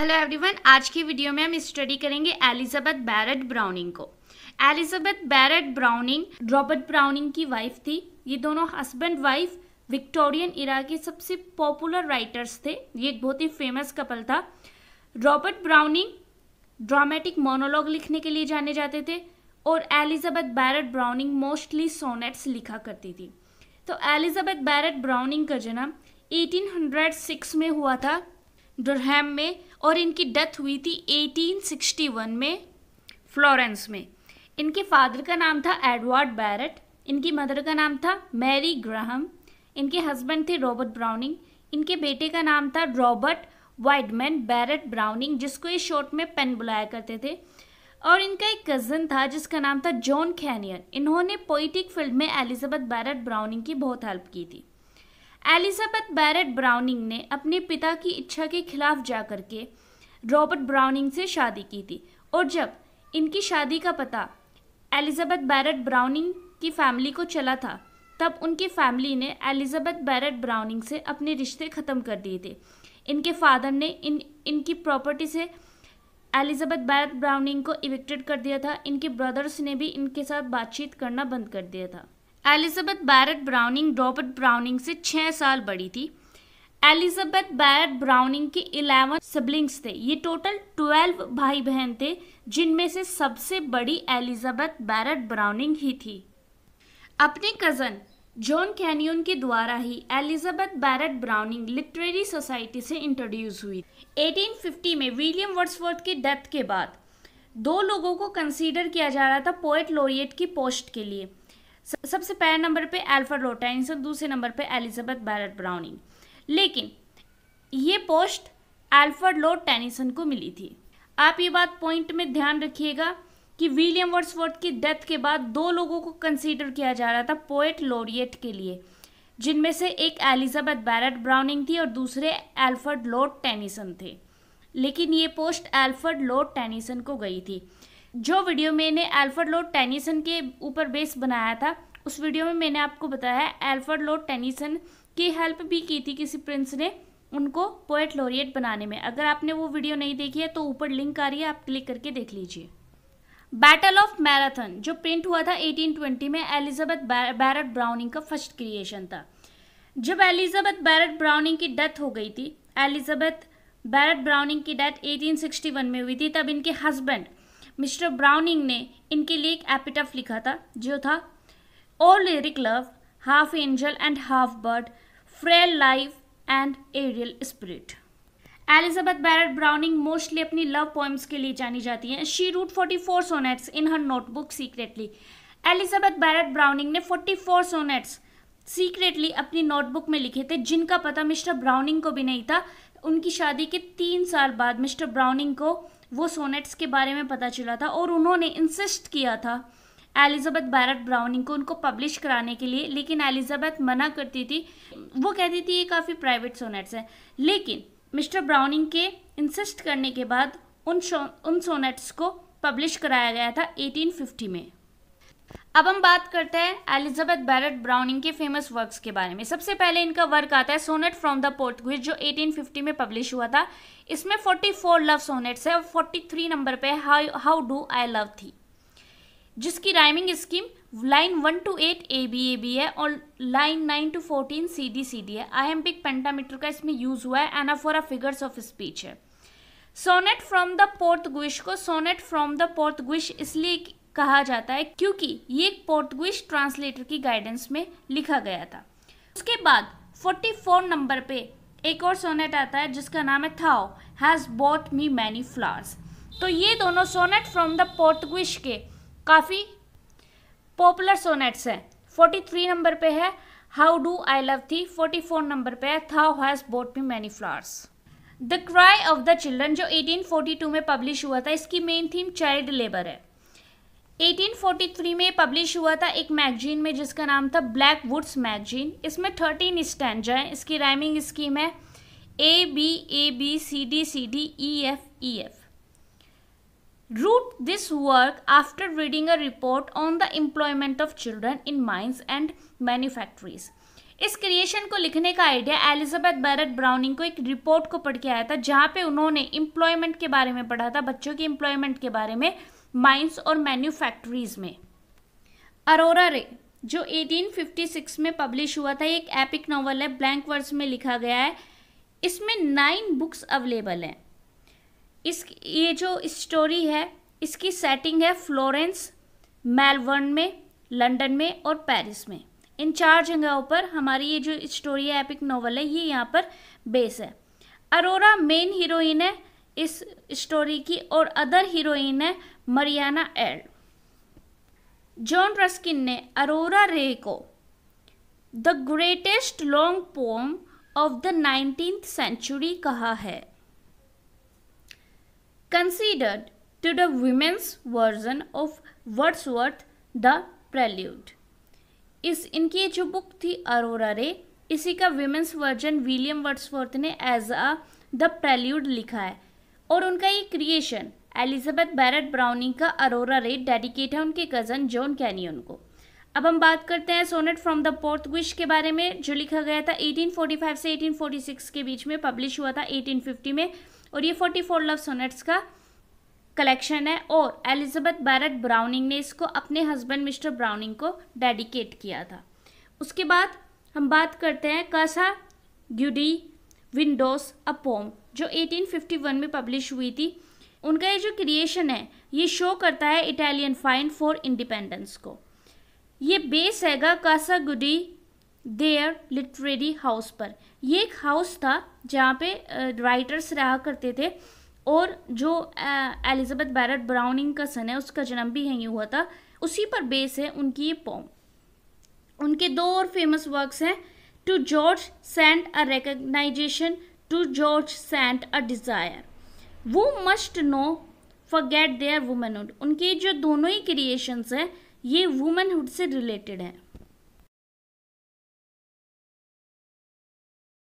hello everyone आज की video में हम स्टडी करेंगे एलिजाबेथ बैरट ब्राउनिंग को Elizabeth Barrett Browning Robert Browning की वाइफ थी ये दोनों हस्बैंड वाइफ विक्टोरियन इरा के सबसे पॉपुलर राइटर्स थे ये एक बहुत ही फेमस कपल था रॉबर्ट ब्राउनिंग ड्रामेटिक मोनोलॉग लिखने के लिए जाने जाते थे और Elizabeth Barrett Browning mostly sonnets लिखा करती थी तो एलिजाबेथ बैरट ब्राउनिंग का जन्म 1806 में हुआ था डरहैम में और इनकी डेथ हुई थी 1861 में फ्लोरेंस में इनके फादर का नाम था एडवर्ड बैरट इनकी मदर का नाम था मैरी ग्राहम इनके हस्बैंड थे रॉबर्ट ब्राउनिंग इनके बेटे का नाम था रॉबर्ट वाइडमैन बैरट ब्राउनिंग जिसको ये शॉर्ट में पेन बुलाया करते थे और इनका एक कज़न था जिसका नाम था जॉन खैनियर इन्होंने पोइटिक फील्ड में एलिजाबेथ बैरट ब्राउनिंग की बहुत हेल्प की थी एलिजाबेथ बैरेट ब्राउनिंग ने अपने पिता की इच्छा के खिलाफ जा करके रॉबर्ट ब्राउनिंग से शादी की थी और जब इनकी शादी का पता एलिजाबेथ बैरट ब्राउनिंग की फैमिली को चला था तब उनकी फैमिली ने एलिजाबेथ बैरेट ब्राउनिंग से अपने रिश्ते ख़त्म कर दिए थे इनके फादर ने इन इनकी प्रॉपर्टी से एलिजाबेथ बैरट ब्राउनिंग को इविक्टेड कर दिया था इनके ब्रदर्स ने भी इनके साथ बातचीत करना बंद कर दिया था Elizabeth Barrett Browning Robert Browning से छः साल बड़ी थी एलिजाबेथ बैरट ब्राउनिंग के इलेवन सिबलिंग्स थे ये टोटल ट्वेल्व भाई बहन थे जिनमें से सबसे बड़ी एलिजाबेथ बैरट ब्राउनिंग ही थी अपने कज़न जॉन कैनियन के द्वारा ही Elizabeth Barrett Browning literary society से इंट्रोड्यूस हुई 1850 में विलियम वर्ड्सवर्थ के डेथ के बाद दो लोगों को कंसीडर किया जा रहा था पोएट लोरिएट की पोस्ट के लिए सबसे पहले नंबर पे एल्फर एल्फर्ड और दूसरे नंबर पे एलिजाबेथ बैरट ब्राउनिंग लेकिन ये पोस्ट एल्फर्ड लॉर्ड टेनिसन को मिली थी आप ये बात पॉइंट में ध्यान रखिएगा कि विलियम वर्ड्सवर्थ की डेथ के बाद दो लोगों को कंसीडर किया जा रहा था पोएट लॉरिएट के लिए जिनमें से एक एलिजाबेथ बैरट ब्राउनिंग थी और दूसरे एल्फर्ड लॉर्ड टेनिसन थे लेकिन ये पोस्ट एल्फर्ड लॉर्ड टेनिसन को गई थी जो वीडियो मैंने एल्फर्ड लॉर्ड टेनिसन के ऊपर बेस बनाया था उस वीडियो में मैंने आपको बताया एल्फर्ड लॉर्ड टेनिसन की हेल्प भी की थी किसी प्रिंस ने उनको पोएट लॉरिएट बनाने में अगर आपने वो वीडियो नहीं देखी है तो ऊपर लिंक आ रही है आप क्लिक करके देख लीजिए बैटल ऑफ मैराथन जो प्रिंट हुआ था 1820 में एलिजाबेथ बैरट ब्राउनिंग का फर्स्ट क्रिएशन था जब एलिजाबेथ बैरट ब्राउनिंग की डेथ हो गई थी एलिजाबेथ बैरट ब्राउनिंग की डेथ 1861 में हुई थी तब इनके हस्बैंड मिस्टर ब्राउनिंग ने इनके लिए एक एपिटफ लिखा था जो था all lyric love half angel and half bird frail life and aerial spirit Elizabeth Barrett Browning mostly अपनी लव पोइम्स के लिए जानी जाती हैं she wrote forty four sonnets in her notebook secretly Elizabeth Barrett Browning ने forty four sonnets secretly अपनी notebook में लिखे थे जिनका पता मिस्टर ब्राउनिंग को भी नहीं था उनकी शादी के तीन साल बाद मिस्टर ब्राउनिंग को वो सोनेट्स के बारे में पता चला था और उन्होंने इंसिस्ट किया था एलिजाबेथ बैरट ब्राउनिंग को उनको पब्लिश कराने के लिए लेकिन एलिजाबेथ मना करती थी वो कहती थी ये काफ़ी प्राइवेट सोनेट्स हैं लेकिन मिस्टर ब्राउनिंग के इंसिस्ट करने के बाद उन उन सोनेट्स को पब्लिश कराया गया था 1850 में अब हम बात करते हैं एलिजाबेथ बैरट ब्राउनिंग के फेमस वर्क्स के बारे में सबसे पहले इनका वर्क आता है सोनेट फ्रॉम द पोर्तुगीज जो 1850 में पब्लिश हुआ था इसमें 44 लव सोनेट्स है और 43 नंबर पे how do I love thee जिसकी rhyming scheme line one to eight A B A B है और line nine to fourteen C D C D है पिक पेंटामीटर का इसमें यूज़ हुआ है एनाफोरा फिगर्स ऑफ स्पीच है सोनेट फ्रॉम द पोर्तगुइश को सोनेट फ्रॉम द पोर्तगुइश इसलिए कहा जाता है क्योंकि ये एक पोर्तुगीज ट्रांसलेटर की गाइडेंस में लिखा गया था उसके बाद 44 नंबर पे एक और सोनेट आता है जिसका नाम है thou has brought me many flowers तो ये दोनों सोनेट फ्रॉम द पोर्तुगीज के काफ़ी पॉपुलर सोनेट्स हैं 43 नंबर पे है हाउ डू आई लव थी 44 नंबर पे है thou has brought me many flowers the cry of the children जो 1842 में पब्लिश हुआ था इसकी मेन थीम चाइल्ड लेबर है 1843 में पब्लिश हुआ था एक मैगजीन में जिसका नाम था ब्लैक वुड्स मैगजीन इसमें थर्टीन स्टैंड है इसकी राइमिंग स्कीम है A B A B C D C D E F E F wrote this work after reading a report on the employment of children in mines and manufactories इस creation को लिखने का idea Elizabeth Barrett Browning को एक report को पढ़ के आया था जहाँ पे उन्होंने एम्प्लॉयमेंट के बारे में पढ़ा था बच्चों की एम्प्लॉयमेंट के बारे में माइंस और मैन्यूफैक्ट्रीज में अरोरा रे जो 1856 में पब्लिश हुआ था एक एपिक नावल है ब्लैंक वर्ड्स में लिखा गया है इसमें नाइन बुक्स अवेलेबल हैं इस ये जो स्टोरी है इसकी सेटिंग है फ्लोरेंस मेलबर्न में लंदन में और पेरिस में इन चार जगहों पर हमारी ये जो स्टोरी है एपिक नावल है ये यहाँ पर बेस है अरोरा मेन हीरोइन है इस स्टोरी की और अदर हीरोइन है मरियाना एल जॉन रस्किन ने अरोरा रे को the greatest long poem of the nineteen century कहा है considered to the version of of Wordsworth the prelude इस इनकी जो बुक थी अरोरा रे इसी का वुमेन्स वर्जन विलियम वर्ड्सवर्थ ने एज अ द प्रेल्यूड लिखा है और उनका ये क्रिएशन एलिजाबेथ बैरट ब्राउनिंग का अरोरा रेट डेडिकेट है उनके कज़न जॉन कैनियन को अब हम बात करते हैं सोनेट फ्रॉम द पोर्तुगिश के बारे में जो लिखा गया था 1845 से 1846 के बीच में पब्लिश हुआ था 1850 में और ये 44 लव सोनेट्स का कलेक्शन है और एलिजाबेथ बैरट ब्राउनिंग ने इसको अपने हस्बैंड मिस्टर ब्राउनिंग को डेडिकेट किया था उसके बाद हम बात करते हैं कसा ग्यूडी विंडोज अ पोम जो 1851 में पब्लिश हुई थी उनका ये जो क्रिएशन है ये शो करता है इटालियन फाइन फॉर इंडिपेंडेंस को ये बेस हैगा कासागुडी देयर लिटरेरी हाउस पर ये एक हाउस था जहाँ पे राइटर्स रहा करते थे और जो एलिजाबेथ बैरट ब्राउनिंग का सन है उसका जन्म भी यहीं हुआ था उसी पर बेस है उनकी ये पोम उनके दो और फेमस वर्क्स हैं to George Sand a recognition to George Sand a desire वो must no forget their womanhood उनके जो दोनों ही क्रिएशंस हैं ये वुमेनहुड से रिलेटेड है